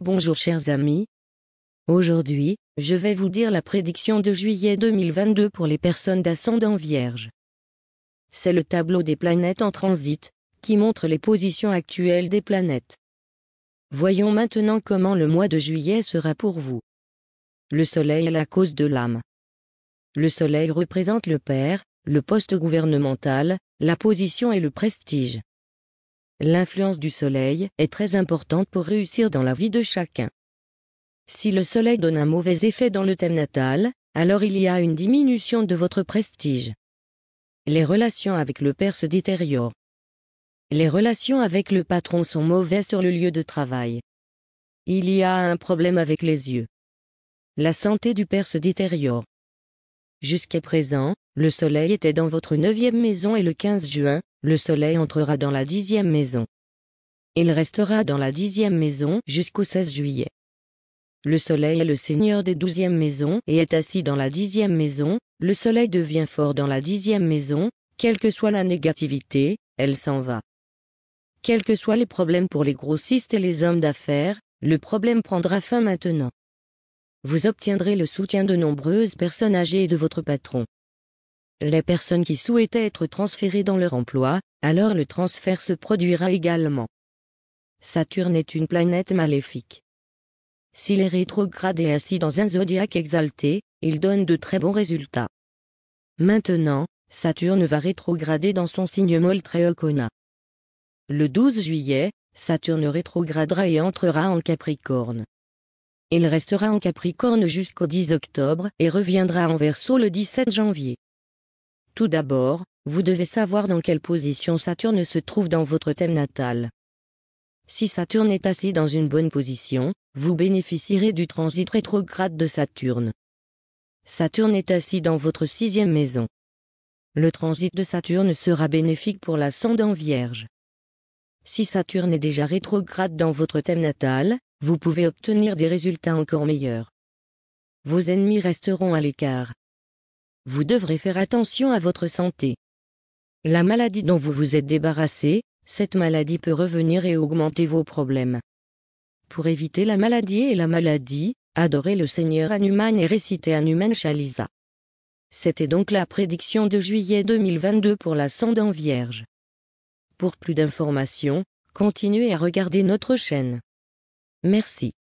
Bonjour chers amis. Aujourd'hui, je vais vous dire la prédiction de juillet 2022 pour les personnes d'ascendant vierge. C'est le tableau des planètes en transit, qui montre les positions actuelles des planètes. Voyons maintenant comment le mois de juillet sera pour vous. Le Soleil est la cause de l'âme. Le Soleil représente le Père, le poste gouvernemental, la position et le prestige. L'influence du soleil est très importante pour réussir dans la vie de chacun. Si le soleil donne un mauvais effet dans le thème natal, alors il y a une diminution de votre prestige. Les relations avec le père se détériorent. Les relations avec le patron sont mauvaises sur le lieu de travail. Il y a un problème avec les yeux. La santé du père se détériore. Jusqu'à présent, le Soleil était dans votre neuvième maison et le 15 juin, le Soleil entrera dans la dixième maison. Il restera dans la dixième maison jusqu'au 16 juillet. Le Soleil est le Seigneur des douzièmes maisons et est assis dans la dixième maison, le Soleil devient fort dans la dixième maison, quelle que soit la négativité, elle s'en va. Quels que soient les problèmes pour les grossistes et les hommes d'affaires, le problème prendra fin maintenant vous obtiendrez le soutien de nombreuses personnes âgées et de votre patron. Les personnes qui souhaitaient être transférées dans leur emploi, alors le transfert se produira également. Saturne est une planète maléfique. S'il est rétrograde et assis dans un zodiaque exalté, il donne de très bons résultats. Maintenant, Saturne va rétrograder dans son signe Moltreocona. Le 12 juillet, Saturne rétrogradera et entrera en Capricorne. Il restera en Capricorne jusqu'au 10 octobre et reviendra en Verseau le 17 janvier. Tout d'abord, vous devez savoir dans quelle position Saturne se trouve dans votre thème natal. Si Saturne est assis dans une bonne position, vous bénéficierez du transit rétrograde de Saturne. Saturne est assis dans votre sixième maison. Le transit de Saturne sera bénéfique pour l'ascendant Vierge. Si Saturne est déjà rétrograde dans votre thème natal, vous pouvez obtenir des résultats encore meilleurs. Vos ennemis resteront à l'écart. Vous devrez faire attention à votre santé. La maladie dont vous vous êtes débarrassé, cette maladie peut revenir et augmenter vos problèmes. Pour éviter la maladie et la maladie, adorez le Seigneur Anuman et récitez Anuman Chalisa. C'était donc la prédiction de juillet 2022 pour l'ascendant Vierge. Pour plus d'informations, continuez à regarder notre chaîne. Merci.